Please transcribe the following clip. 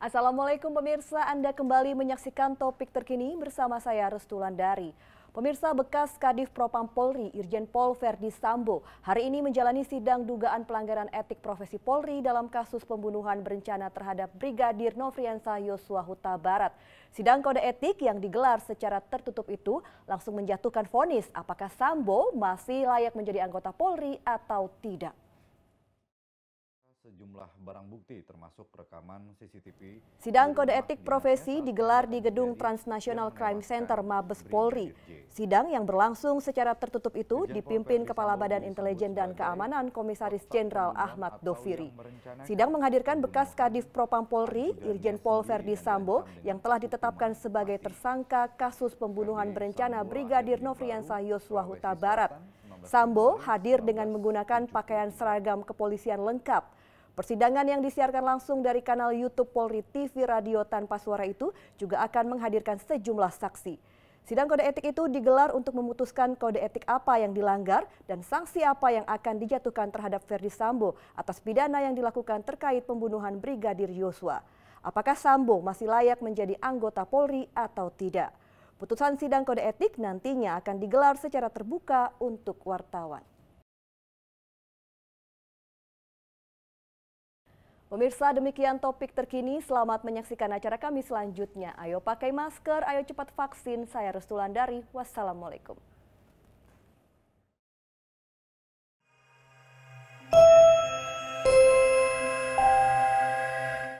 Assalamualaikum pemirsa, Anda kembali menyaksikan topik terkini bersama saya Restu Landari. Pemirsa bekas Kadif Propam Polri Irjen Pol Verdi Sambo hari ini menjalani sidang dugaan pelanggaran etik profesi Polri dalam kasus pembunuhan berencana terhadap Brigadir Novriansah Yosua Huta Barat. Sidang kode etik yang digelar secara tertutup itu langsung menjatuhkan vonis apakah Sambo masih layak menjadi anggota Polri atau tidak sejumlah barang bukti termasuk rekaman CCTV. Sidang Kode Etik Profesi digelar di Gedung Transnational Crime Center Mabes Polri. Sidang yang berlangsung secara tertutup itu dipimpin Kepala Badan Intelijen dan Keamanan Komisaris Jenderal Ahmad Doviri. Sidang menghadirkan bekas Kadif Propam Polri, Irjen Pol Verdi Sambo yang telah ditetapkan sebagai tersangka kasus pembunuhan berencana Brigadir Nofriansah Yosua Huta Barat. Sambo hadir dengan menggunakan pakaian seragam kepolisian lengkap. Persidangan yang disiarkan langsung dari kanal YouTube Polri TV Radio Tanpa Suara itu juga akan menghadirkan sejumlah saksi. Sidang kode etik itu digelar untuk memutuskan kode etik apa yang dilanggar dan sanksi apa yang akan dijatuhkan terhadap Verdi Sambo atas pidana yang dilakukan terkait pembunuhan Brigadir Yosua. Apakah Sambo masih layak menjadi anggota Polri atau tidak? Putusan sidang kode etik nantinya akan digelar secara terbuka untuk wartawan. Pemirsa demikian topik terkini, selamat menyaksikan acara kami selanjutnya. Ayo pakai masker, ayo cepat vaksin, saya Restulandari, Wassalamualaikum.